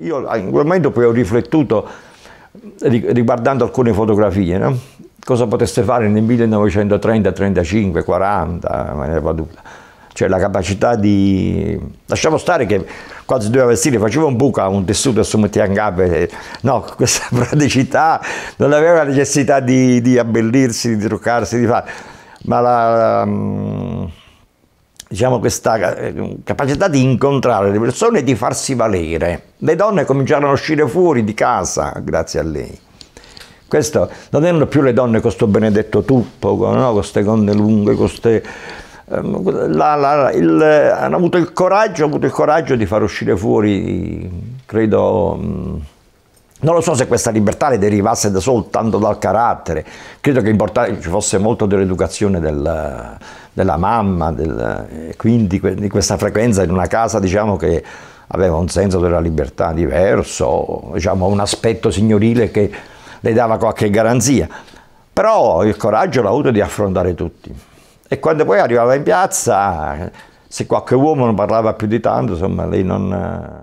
Io ah, in quel momento poi ho riflettuto riguardando alcune fotografie, no? cosa potesse fare nel 1930, 35, 40, Cioè la capacità di... Lasciamo stare che quando si doveva vestire faceva un buco, a un tessuto e si metteva in gambe. Eh, no, questa praticità non aveva la necessità di, di abbellirsi, di truccarsi, di fare. Ma la, la mm, diciamo, questa eh, capacità di incontrare le persone e di farsi valere. Le donne cominciarono a uscire fuori di casa grazie a lei. Questo, non erano più le donne con questo benedetto tuppo, con queste gonne lunghe, queste... Ehm, la, la, il, hanno avuto il coraggio, avuto il coraggio di far uscire fuori, credo, mm, non lo so se questa libertà le derivasse da soltanto dal carattere, credo che ci fosse molto dell'educazione del, della mamma, del, eh, quindi di questa frequenza in una casa diciamo che aveva un senso della libertà diverso, diciamo un aspetto signorile che le dava qualche garanzia, però il coraggio l'ha avuto di affrontare tutti e quando poi arrivava in piazza se qualche uomo non parlava più di tanto, insomma lei non... Eh,